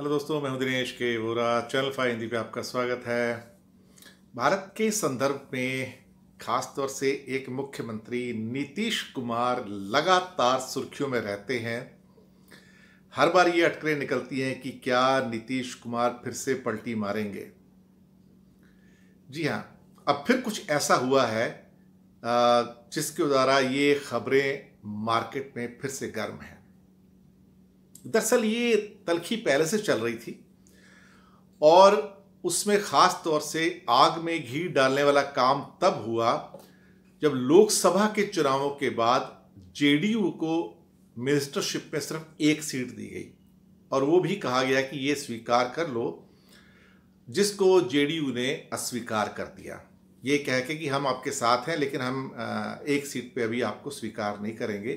hello दोस्तों मैं हूं दिनेश के वोरा चैनल फाइव हिंदी पे आपका स्वागत है भारत के संदर्भ में खासतौर से एक मुख्यमंत्री नीतीश कुमार लगातार सुर्खियों में रहते हैं हर बार ये अटकलें निकलती हैं कि क्या नीतीश कुमार फिर से पलटी मारेंगे जी हाँ अब फिर कुछ ऐसा हुआ है जिसके द्वारा ये खबरें मार्केट में फिर से गर्म हैं दरअसल ये तलखी पहले से चल रही थी और उसमें ख़ास तौर से आग में घी डालने वाला काम तब हुआ जब लोकसभा के चुनावों के बाद जेडीयू को मिनिस्टरशिप में सिर्फ एक सीट दी गई और वो भी कहा गया कि ये स्वीकार कर लो जिसको जेडीयू ने अस्वीकार कर दिया ये कह के कि हम आपके साथ हैं लेकिन हम एक सीट पे अभी आपको स्वीकार नहीं करेंगे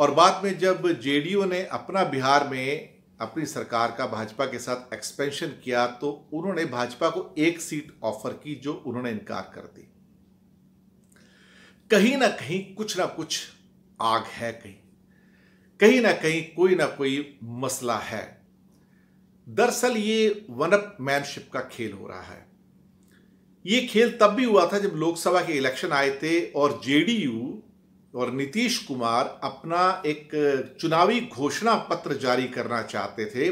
और बाद में जब जेडीयू ने अपना बिहार में अपनी सरकार का भाजपा के साथ एक्सपेंशन किया तो उन्होंने भाजपा को एक सीट ऑफर की जो उन्होंने इनकार कर दी कहीं ना कहीं कुछ ना कुछ आग है कहीं कहीं ना कहीं कोई ना कोई मसला है दरअसल ये वन अप मैनशिप का खेल हो रहा है ये खेल तब भी हुआ था जब लोकसभा के इलेक्शन आए थे और जेडीयू और नीतीश कुमार अपना एक चुनावी घोषणा पत्र जारी करना चाहते थे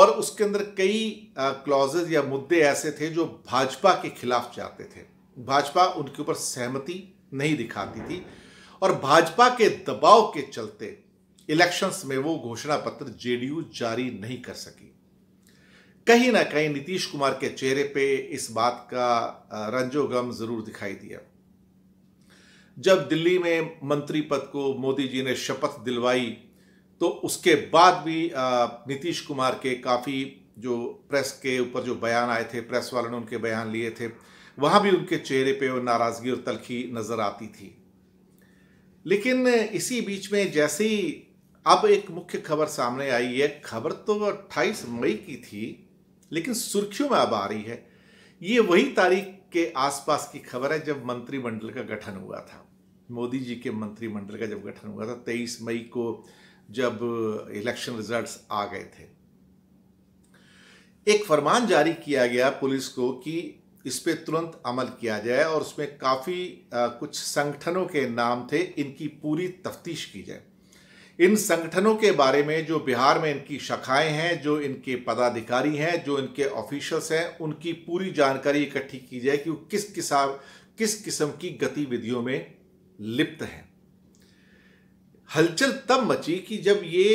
और उसके अंदर कई क्लॉजेज या मुद्दे ऐसे थे जो भाजपा के खिलाफ जाते थे भाजपा उनके ऊपर सहमति नहीं दिखाती थी और भाजपा के दबाव के चलते इलेक्शंस में वो घोषणा पत्र जेडीयू जारी नहीं कर सकी कहीं ना कहीं नीतीश कुमार के चेहरे पे इस बात का रंजोगम जरूर दिखाई दिया जब दिल्ली में मंत्री पद को मोदी जी ने शपथ दिलवाई तो उसके बाद भी नीतीश कुमार के काफ़ी जो प्रेस के ऊपर जो बयान आए थे प्रेस वालों ने उनके बयान लिए थे वहाँ भी उनके चेहरे पे वो नाराज़गी और तलखी नज़र आती थी लेकिन इसी बीच में जैसे ही अब एक मुख्य खबर सामने आई है खबर तो 28 मई की थी लेकिन सुर्खियों में अब आ रही है ये वही तारीख के आसपास की खबर है जब मंत्रिमंडल का गठन हुआ था मोदी जी के मंत्रिमंडल का जब गठन हुआ था तेईस मई को जब इलेक्शन रिजल्ट्स आ गए थे एक फरमान जारी किया गया पुलिस को कि इस पर तुरंत अमल किया जाए और उसमें काफ़ी कुछ संगठनों के नाम थे इनकी पूरी तफ्तीश की जाए इन संगठनों के बारे में जो बिहार में इनकी शाखाएं हैं जो इनके पदाधिकारी हैं जो इनके ऑफिशियल्स हैं उनकी पूरी जानकारी इकट्ठी की जाए कि वो किस किसा किस किस्म की गतिविधियों में लिप्त हैं हलचल तब मची कि जब ये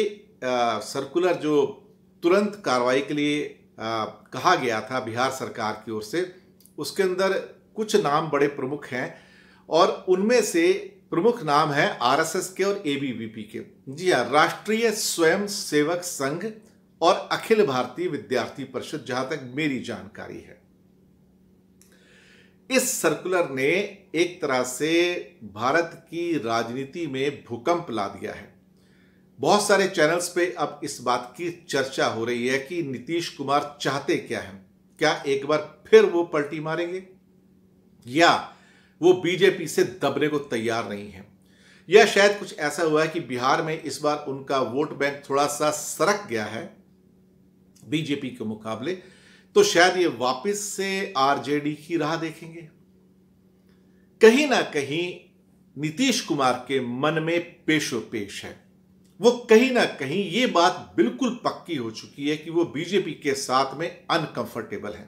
आ, सर्कुलर जो तुरंत कार्रवाई के लिए आ, कहा गया था बिहार सरकार की ओर से उसके अंदर कुछ नाम बड़े प्रमुख हैं और उनमें से प्रमुख नाम है आरएसएस के और एबीवीपी के जी हाँ राष्ट्रीय स्वयं सेवक संघ और अखिल भारतीय विद्यार्थी परिषद जहां तक मेरी जानकारी है इस सर्कुलर ने एक तरह से भारत की राजनीति में भूकंप ला दिया है बहुत सारे चैनल्स पे अब इस बात की चर्चा हो रही है कि नीतीश कुमार चाहते क्या हैं क्या एक बार फिर वो पलटी मारेंगे या वो बीजेपी से दबने को तैयार नहीं है यह शायद कुछ ऐसा हुआ है कि बिहार में इस बार उनका वोट बैंक थोड़ा सा सरक गया है बीजेपी के मुकाबले तो शायद ये वापस से आरजेडी की राह देखेंगे कहीं ना कहीं नीतीश कुमार के मन में पेशो पेश है वो कहीं ना कहीं ये बात बिल्कुल पक्की हो चुकी है कि वो बीजेपी के साथ में अनकंफर्टेबल है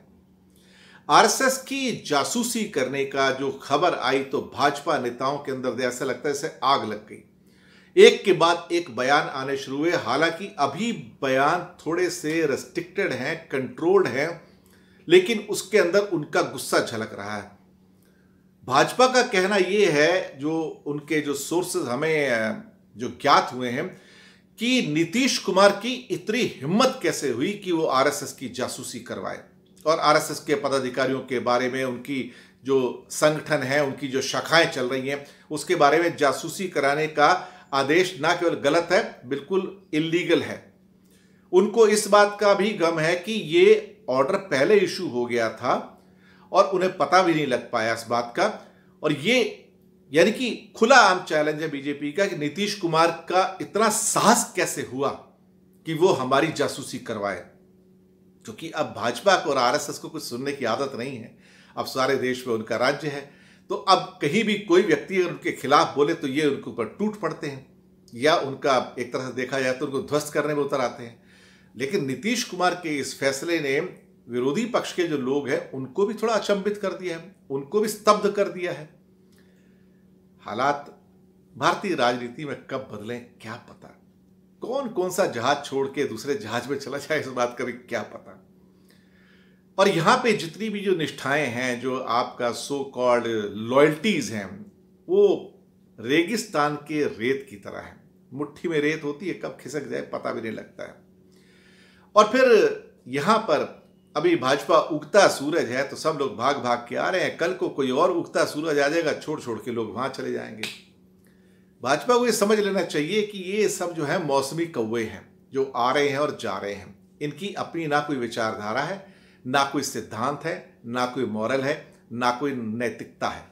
आरएसएस की जासूसी करने का जो खबर आई तो भाजपा नेताओं के अंदर ऐसा लगता है जैसे आग लग गई एक के बाद एक बयान आने शुरू हुए हालांकि अभी बयान थोड़े से रेस्ट्रिक्टेड हैं कंट्रोल्ड हैं लेकिन उसके अंदर उनका गुस्सा झलक रहा है भाजपा का कहना यह है जो उनके जो सोर्सेज हमें जो ज्ञात हुए हैं कि नीतीश कुमार की इतनी हिम्मत कैसे हुई कि वो आरएसएस की जासूसी करवाए और आरएसएस के पदाधिकारियों के बारे में उनकी जो संगठन है उनकी जो शाखाएं चल रही हैं उसके बारे में जासूसी कराने का आदेश ना केवल गलत है बिल्कुल इलीगल है उनको इस बात का भी गम है कि ये ऑर्डर पहले इशू हो गया था और उन्हें पता भी नहीं लग पाया इस बात का और ये यानी कि खुला आम चैलेंज है बीजेपी का कि नीतीश कुमार का इतना साहस कैसे हुआ कि वो हमारी जासूसी करवाए क्योंकि अब भाजपा को और आरएसएस को कुछ सुनने की आदत नहीं है अब सारे देश में उनका राज्य है तो अब कहीं भी कोई व्यक्ति अगर उनके खिलाफ बोले तो ये उनके ऊपर टूट पड़ते हैं या उनका एक तरह से देखा जाए तो उनको ध्वस्त करने में उतर आते हैं लेकिन नीतीश कुमार के इस फैसले ने विरोधी पक्ष के जो लोग हैं उनको भी थोड़ा अचंभित कर दिया है उनको भी स्तब्ध कर दिया है हालात भारतीय राजनीति में कब बदलें क्या पता कौन कौन सा जहाज छोड़ के दूसरे जहाज में चला जाए इस बात का भी क्या पता और यहां पे जितनी भी जो निष्ठाएं हैं जो आपका सो कॉल्ड लॉयल्टीज हैं वो रेगिस्तान के रेत की तरह है मुट्ठी में रेत होती है कब खिसक जाए पता भी नहीं लगता है और फिर यहां पर अभी भाजपा उगता सूरज है तो सब लोग भाग भाग के आ रहे हैं कल को कोई और उगता सूरज आ जाएगा छोड़ छोड़ के लोग वहां चले जाएंगे भाजपा को ये समझ लेना चाहिए कि ये सब जो है मौसमी कौवे हैं जो आ रहे हैं और जा रहे हैं इनकी अपनी ना कोई विचारधारा है ना कोई सिद्धांत है ना कोई मॉरल है ना कोई नैतिकता है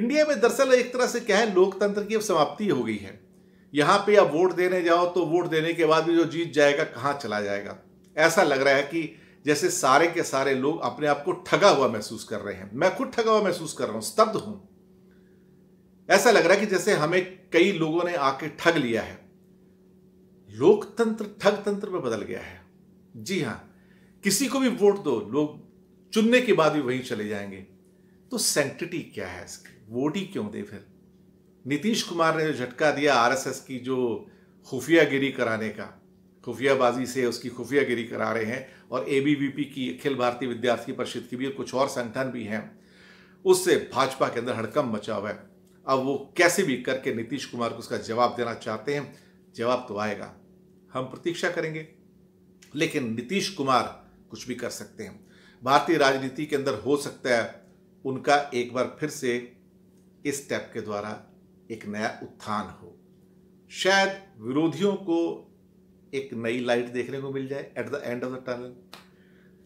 इंडिया में दरअसल एक तरह से क्या है लोकतंत्र की अब समाप्ति हो गई है यहाँ पे आप वोट देने जाओ तो वोट देने के बाद भी जो जीत जाएगा कहाँ चला जाएगा ऐसा लग रहा है कि जैसे सारे के सारे लोग अपने आप को ठगा हुआ महसूस कर रहे हैं मैं खुद ठगा हुआ महसूस कर रहा हूँ स्तब्ध हूँ ऐसा लग रहा है कि जैसे हमें कई लोगों ने आके ठग लिया है लोकतंत्र ठग तंत्र में बदल गया है जी हां किसी को भी वोट दो लोग चुनने के बाद भी वहीं चले जाएंगे तो सेंटिटी क्या है इसकी वोट ही क्यों दे फिर नीतीश कुमार ने जो झटका दिया आरएसएस की जो खुफियागिरी कराने का खुफियाबाजी से उसकी खुफियागिरी करा रहे हैं और एबीवीपी की अखिल भारतीय विद्यार्थी परिषद की भी कुछ और संगठन भी हैं उससे भाजपा के अंदर हड़कम मचा हुआ है अब वो कैसे भी करके नीतीश कुमार को उसका जवाब देना चाहते हैं जवाब तो आएगा हम प्रतीक्षा करेंगे लेकिन नीतीश कुमार कुछ भी कर सकते हैं भारतीय राजनीति के अंदर हो सकता है उनका एक बार फिर से इस स्टेप के द्वारा एक नया उत्थान हो शायद विरोधियों को एक नई लाइट देखने को मिल जाए at the end of the tunnel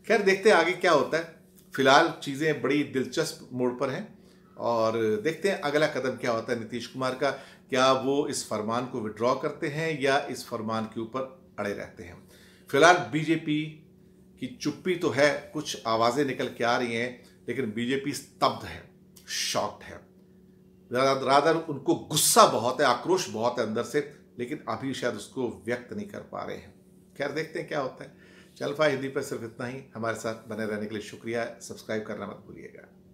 खैर देखते हैं आगे क्या होता है फिलहाल चीज़ें बड़ी दिलचस्प मोड़ पर हैं और देखते हैं अगला कदम क्या होता है नीतीश कुमार का क्या वो इस फरमान को विड्रॉ करते हैं या इस फरमान के ऊपर अड़े रहते हैं फिलहाल बीजेपी की चुप्पी तो है कुछ आवाज़ें निकल के आ रही हैं लेकिन बीजेपी स्तब्ध है शॉक्ट है रादर उनको गुस्सा बहुत है आक्रोश बहुत है अंदर से लेकिन अभी शायद उसको व्यक्त नहीं कर पा रहे हैं खैर देखते हैं क्या होता है चल पा हिंदी पर सिर्फ इतना ही हमारे साथ बने रहने के लिए शुक्रिया सब्सक्राइब करना मत भूलिएगा